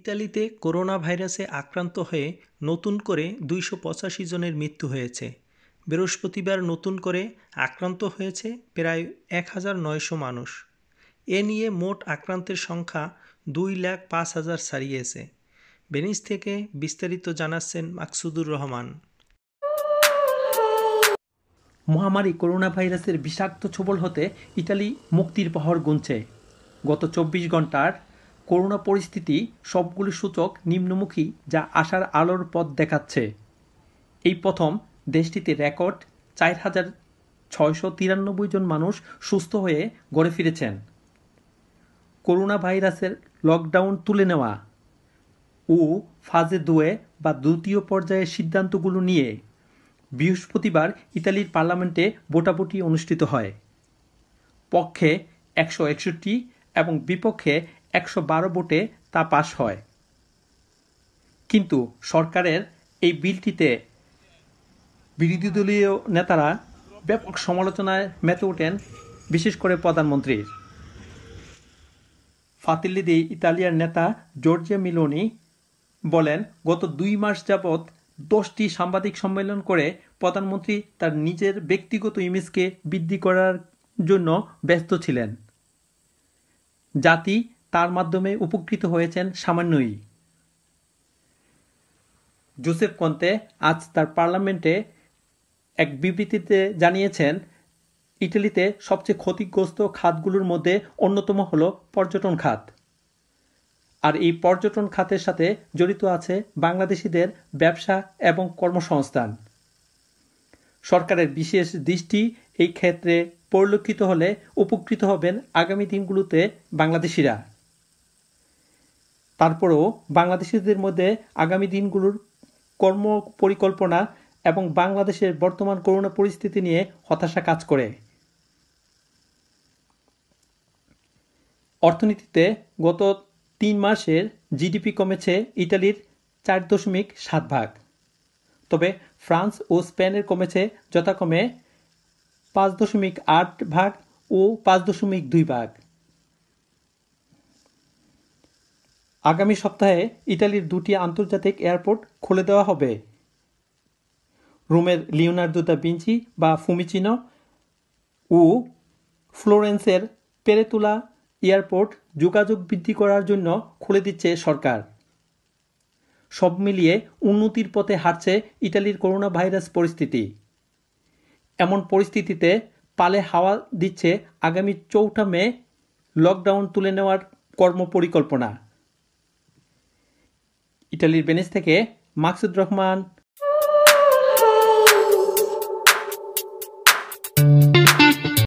ইতালিতে করোনা ভাইরাসে আক্রান্ত হয়ে নতুন করে দুইশো পঁচাশি জনের মৃত্যু হয়েছে বৃহস্পতিবার নতুন করে আক্রান্ত হয়েছে প্রায় এক হাজার নয়শো মানুষ এ নিয়ে মোট আক্রান্তের সংখ্যা দুই লাখ পাঁচ হাজার ছাড়িয়েছে বেনিস থেকে বিস্তারিত জানাচ্ছেন মাকসুদুর রহমান মহামারী করোনা ভাইরাসের বিষাক্ত ছবল হতে ইতালি মুক্তির পাহর গুনছে গত চব্বিশ ঘন্টার করোনা পরিস্থিতি সবগুলি সূচক নিম্নমুখী যা আশার আলোর পথ দেখাচ্ছে এই প্রথম দেশটিতে রেকর্ড চার হাজার ছয়শো তিরানব্বই জন মানুষ সুস্থ হয়ে গড়ে ফিরেছেন করোনা ভাইরাসের লকডাউন তুলে নেওয়া ও ফাজে দুয়ে বা দ্বিতীয় পর্যায়ের সিদ্ধান্তগুলো নিয়ে বৃহস্পতিবার ইতালির পার্লামেন্টে ভোটাভুটি অনুষ্ঠিত হয় পক্ষে একশো একষট্টি এবং বিপক্ষে একশো বারো ভোটে তা পাশ হয় কিন্তু সরকারের এই বিলটিতে বিরোধী দলীয় নেতারা ব্যাপক সমালোচনায় মেতে ওঠেন বিশেষ করে প্রধানমন্ত্রীর ফাতিল্লিদি ইতালিয়ার নেতা জর্জিয়া মিলোনি বলেন গত দুই মাস যাবৎ দশটি সাংবাদিক সম্মেলন করে প্রধানমন্ত্রী তার নিজের ব্যক্তিগত ইমেজকে বৃদ্ধি করার জন্য ব্যস্ত ছিলেন জাতি তার মাধ্যমে উপকৃত হয়েছেন সামান্যই জোসেফ কন্তে আজ তার পার্লামেন্টে এক বিবৃতিতে জানিয়েছেন ইটালিতে সবচেয়ে ক্ষতিগ্রস্ত খাতগুলোর মধ্যে অন্যতম হল পর্যটন খাত আর এই পর্যটন খাতের সাথে জড়িত আছে বাংলাদেশিদের ব্যবসা এবং কর্মসংস্থান সরকারের বিশেষ দৃষ্টি এই ক্ষেত্রে পরিলক্ষিত হলে উপকৃত হবেন আগামী দিনগুলোতে বাংলাদেশিরা তারপরেও বাংলাদেশিদের মধ্যে আগামী দিনগুলোর কর্ম পরিকল্পনা এবং বাংলাদেশের বর্তমান করোনা পরিস্থিতি নিয়ে হতাশা কাজ করে অর্থনীতিতে গত তিন মাসের জিডিপি কমেছে ইটালির চার দশমিক সাত ভাগ তবে ফ্রান্স ও স্পেনের কমেছে যথাক্রমে পাঁচ দশমিক আট ভাগ ও পাঁচ দশমিক দুই ভাগ আগামী সপ্তাহে ইতালির দুটি আন্তর্জাতিক এয়ারপোর্ট খুলে দেওয়া হবে রোমের লিওনার্দো দা বিঞ্চি বা ফুমিচিনো ও ফ্লোরেন্সের পেরেতুলা এয়ারপোর্ট যোগাযোগ বৃদ্ধি করার জন্য খুলে দিচ্ছে সরকার সব মিলিয়ে উন্নতির পথে হারছে ইতালির করোনা ভাইরাস পরিস্থিতি এমন পরিস্থিতিতে পালে হাওয়া দিচ্ছে আগামী চৌঠা মে লকডাউন তুলে নেওয়ার কর্মপরিকল্পনা ইটালির বেনেস থেকে মাকসুদ রহমান